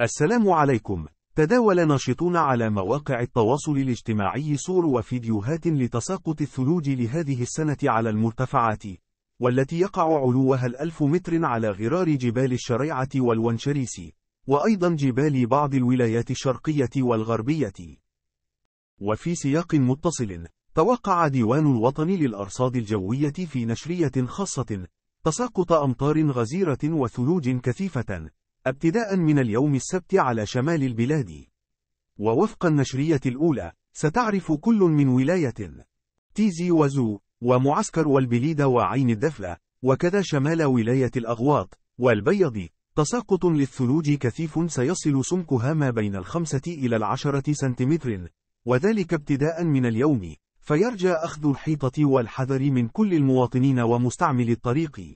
السلام عليكم تداول ناشطون على مواقع التواصل الاجتماعي صور وفيديوهات لتساقط الثلوج لهذه السنة على المرتفعات والتي يقع علوها الألف متر على غرار جبال الشريعة والونشريسي وأيضا جبال بعض الولايات الشرقية والغربية وفي سياق متصل توقع ديوان الوطن للأرصاد الجوية في نشرية خاصة تساقط أمطار غزيرة وثلوج كثيفة ابتداء من اليوم السبت على شمال البلاد ووفق النشرية الأولى ستعرف كل من ولاية تيزي وزو ومعسكر والبليدة وعين الدفلة وكذا شمال ولاية الأغواط والبيض تساقط للثلوج كثيف سيصل سمكها ما بين الخمسة إلى العشرة سنتيمتر وذلك ابتداء من اليوم فيرجى أخذ الحيطة والحذر من كل المواطنين ومستعمل الطريق